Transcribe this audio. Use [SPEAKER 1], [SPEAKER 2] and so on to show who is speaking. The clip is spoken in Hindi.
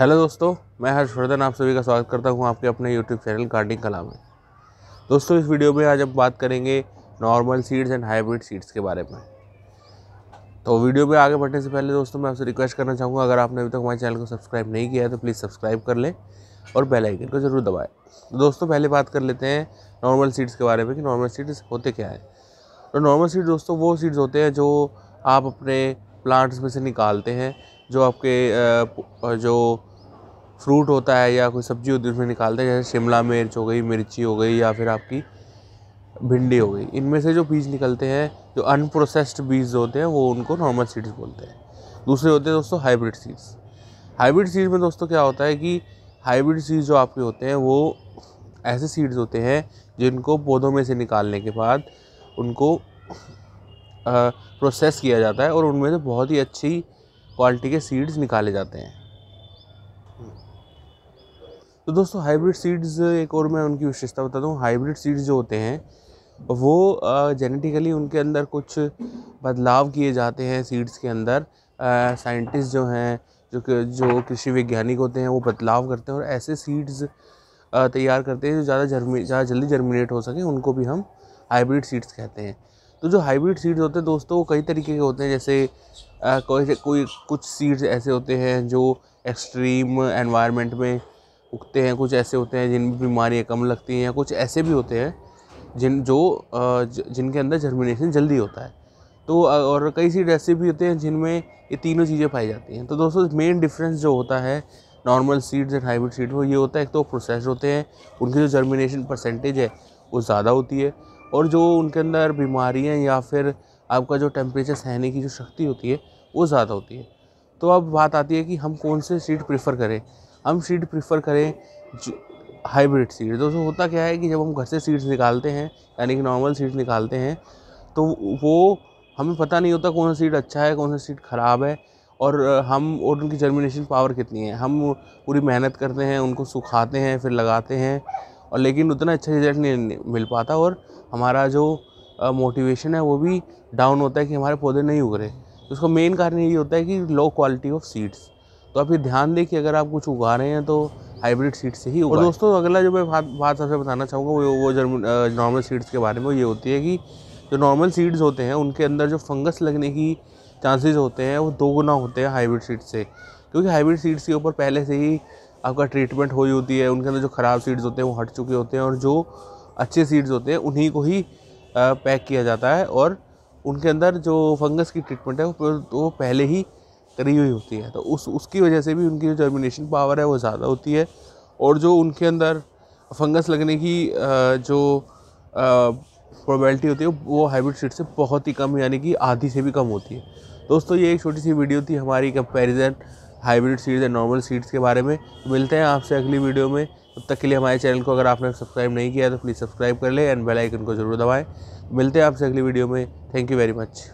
[SPEAKER 1] हेलो दोस्तों मैं हर्षवर्धन आप सभी का स्वागत करता हूं आपके अपने यूट्यूब चैनल गार्डनिंग कला में दोस्तों इस वीडियो में आज हम बात करेंगे normal seeds and hybrid seeds के बारे में तो वीडियो में आगे बढ़ने से पहले दोस्तों मैं आपसे रिक्वेस्ट करना चाहूँगा अगर आपने अभी तक हमारे चैनल को सब्सक्राइब नहीं किया है तो प्लीज़ सब्सक्राइब कर लें और बेल आइकन को ज़रूर दबाएँ तो दोस्तों पहले बात कर लेते हैं नॉर्मल सीड्स के बारे में कि नॉर्मल सीड्स होते क्या हैं तो नॉर्मल सीड्स दोस्तों वो सीड्स होते हैं जो आप अपने प्लांट्स में से निकालते हैं जो आपके जो फ्रूट होता है या कोई सब्ज़ी होती है उसमें निकालते हैं जैसे शिमला मिर्च हो गई मिर्ची हो गई या फिर आपकी भिंडी हो गई इनमें से जो बीज निकलते हैं जो अनप्रोसेस्ड बीज होते हैं वो उनको नॉर्मल सीड्स बोलते हैं दूसरे होते हैं दोस्तों हाइब्रिड सीड्स हाइब्रिड सीड्स में दोस्तों क्या होता है कि हाइब्रिड सीड्स जो आपके होते हैं वो ऐसे सीड्स होते हैं जिनको पौधों में से निकालने के बाद उनको प्रोसेस किया जाता है और उनमें से बहुत ही अच्छी क्वालिटी के सीड्स निकाले जाते हैं तो दोस्तों हाइब्रिड सीड्स एक और मैं उनकी विशेषता बताता हूँ हाइब्रिड सीड्स जो होते हैं वो जेनेटिकली उनके अंदर कुछ बदलाव किए जाते हैं सीड्स के अंदर साइंटिस्ट जो हैं जो जो कृषि वैज्ञानिक होते हैं वो बदलाव करते हैं और ऐसे सीड्स तैयार करते हैं जो ज़्यादा जर्मी ज़्यादा जल्दी जर्मिनेट हो सकें उनको भी हम हाइब्रिड सीड्स कहते हैं तो जो हाइब्रिड सीड्स होते हैं दोस्तों वो कई तरीके के होते हैं जैसे आ, कोई कोई कुछ सीड्स ऐसे होते हैं जो एक्सट्रीम एनवायरनमेंट में उगते हैं कुछ ऐसे होते हैं जिनमें बीमारियाँ कम लगती हैं कुछ ऐसे भी होते हैं जिन जो ज, जिनके अंदर जर्मिनेशन जल्दी होता है तो और कई सीड ऐसे भी होते हैं जिनमें ये तीनों चीज़ें पाई जाती हैं तो दोस्तों मेन डिफरेंस जो होता है normal seeds and hybrid seeds वो ये होता है एक तो प्रोसेस होते हैं उनकी जो जर्मिनेशन परसेंटेज है वो ज़्यादा होती है और जो उनके अंदर बीमारियाँ या फिर आपका जो टेम्परेचर सहने की जो शक्ति होती है वो ज़्यादा होती है तो अब बात आती है कि हम कौन से सीड प्रेफर करें हम सीड प्रेफर करें हाइब्रिड सीड दोस्तों होता क्या है कि जब हम घर से सीड्स निकालते हैं यानी कि नॉर्मल सीड्स निकालते हैं तो वो हमें पता नहीं होता कौन सा सीड अच्छा है कौन सा सीड ख़राब है और हम और उनकी जर्मिनेशन पावर कितनी है हम पूरी मेहनत करते हैं उनको सुखाते हैं फिर लगाते हैं और लेकिन उतना अच्छा रिज़ल्ट नहीं मिल पाता और हमारा जो मोटिवेशन है वो भी डाउन होता है कि हमारे पौधे नहीं उग रहे उसका मेन कारण यही होता है कि लो क्वालिटी ऑफ सीड्स तो आप ये ध्यान दें कि अगर आप कुछ उगा रहे हैं तो हाइब्रिड सीड्स से ही और दोस्तों अगला जो मैं बात बात सबसे बताना चाहूँगा वो वो नॉर्मल सीड्स के बारे में ये होती है कि जो नॉर्मल सीड्स होते हैं उनके अंदर जो फंगस लगने की चांसेस होते हैं वो दो गुना होते हैं हाइब्रिड सीड्स से क्योंकि हाइब्रिड सीड्स के ऊपर पहले से ही आपका ट्रीटमेंट हुई होती है उनके अंदर जो ख़राब सीड्स होते हैं वो हट चुके होते हैं और जो अच्छे सीड्स होते हैं उन्हीं को ही पैक किया जाता है और उनके अंदर जो फंगस की ट्रीटमेंट है वो पहले ही करी हुई होती है तो उस उसकी वजह से भी उनकी जो जर्मिनेशन पावर है वो ज़्यादा होती है और जो उनके अंदर फंगस लगने की जो प्रोबेबिलिटी होती है वो हाइब्रिड सीड से बहुत ही कम यानी कि आधी से भी कम होती है दोस्तों ये एक छोटी सी वीडियो थी हमारी कंपैरिजन हाइब्रिड सीड्स या नॉर्मल सीड्स के बारे में तो मिलते हैं आपसे अगली वीडियो में तब तक के लिए हमारे चैनल को अगर आपने सब्सक्राइब नहीं किया तो प्लीज़ सब्सक्राइब कर लें एंड बेल आइकन को ज़रूर दबाएँ मिलते हैं आपसे अगली वीडियो में थैंक यू वेरी मच